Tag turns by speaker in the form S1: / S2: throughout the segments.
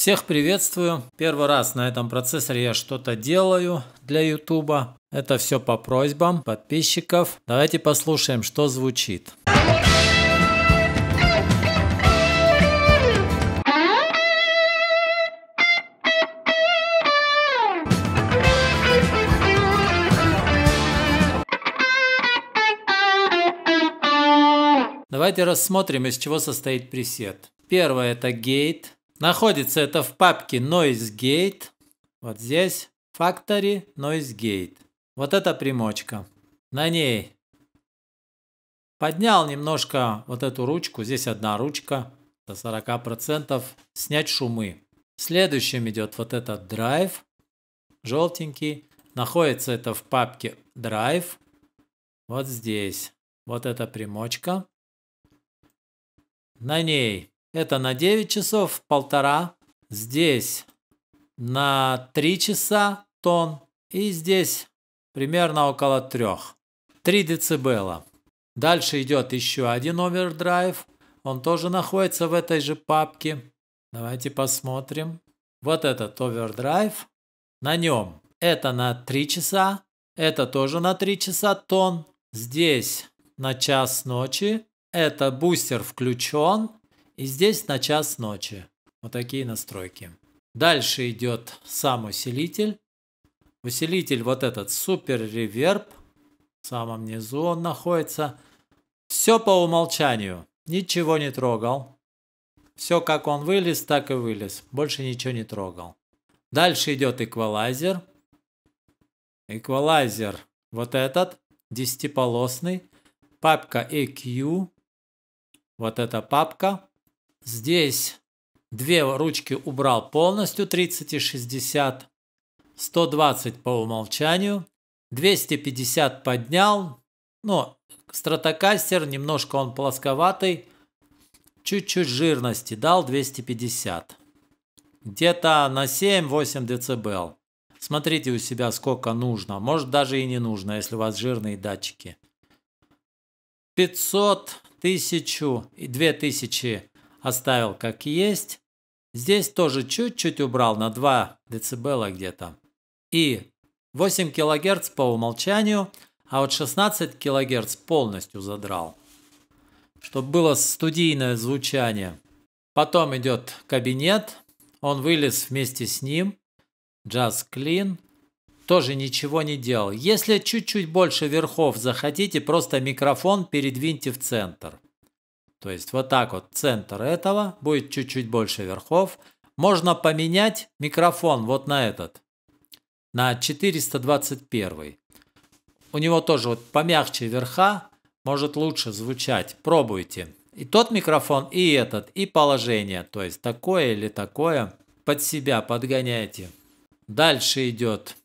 S1: Всех приветствую. Первый раз на этом процессоре я что-то делаю для YouTube. Это все по просьбам подписчиков. Давайте послушаем, что звучит. Давайте рассмотрим, из чего состоит пресет. Первое это гейт, Находится это в папке NoiseGate. Вот здесь Factory NoiseGate. Вот эта примочка. На ней поднял немножко вот эту ручку. Здесь одна ручка до 40%. Снять шумы. Следующим идет вот этот Drive, Желтенький. Находится это в папке Drive. Вот здесь. Вот эта примочка. На ней это на 9 часов полтора. Здесь на 3 часа тон. И здесь примерно около 3. 3 децибела. Дальше идет еще один овердрайв. Он тоже находится в этой же папке. Давайте посмотрим. Вот этот овердрайв. На нем это на 3 часа. Это тоже на 3 часа тон. Здесь на час ночи. Это бустер включен. И здесь на час ночи. Вот такие настройки. Дальше идет сам усилитель. Усилитель вот этот супер реверб. В самом низу он находится. Все по умолчанию. Ничего не трогал. Все как он вылез, так и вылез. Больше ничего не трогал. Дальше идет эквалайзер. Эквалайзер вот этот, десятиполосный. Папка EQ. Вот эта папка. Здесь две ручки убрал полностью 30 и 60, 120 по умолчанию, 250 поднял, но ну, стратокастер, немножко он плосковатый, чуть-чуть жирности дал 250. Где-то на 7-8 дБ. Смотрите у себя сколько нужно, может даже и не нужно, если у вас жирные датчики. 500, 1000 и 2000 оставил как есть. Здесь тоже чуть-чуть убрал на 2 дБ где-то. И 8 кГц по умолчанию, а вот 16 кГц полностью задрал. Чтобы было студийное звучание. Потом идет кабинет. Он вылез вместе с ним. джаз Clean. Тоже ничего не делал. Если чуть-чуть больше верхов захотите, просто микрофон передвиньте в центр. То есть вот так вот центр этого будет чуть-чуть больше верхов. Можно поменять микрофон вот на этот, на 421. У него тоже вот помягче верха, может лучше звучать. Пробуйте. И тот микрофон, и этот, и положение. То есть такое или такое под себя подгоняйте. Дальше идет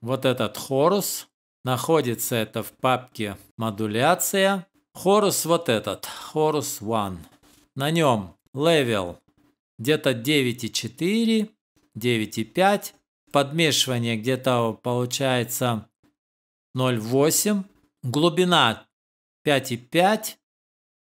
S1: вот этот хорус. Находится это в папке модуляция. Хорус вот этот, Хорус One. На нем левел где-то 9,4, 9,5. Подмешивание где-то получается 0,8. Глубина 5,5.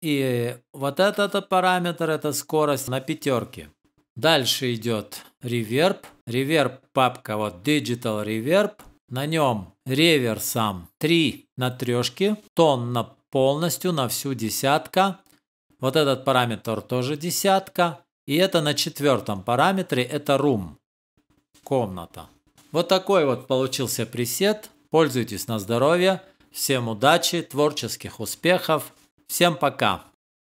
S1: И вот этот параметр, это скорость на пятерке. Дальше идет реверб. Реверб папка, вот Digital Reverb. На нем ревер сам 3 на трешке, тон на полностью на всю десятка. Вот этот параметр тоже десятка. И это на четвертом параметре, это room, комната. Вот такой вот получился пресет. Пользуйтесь на здоровье. Всем удачи, творческих успехов. Всем пока.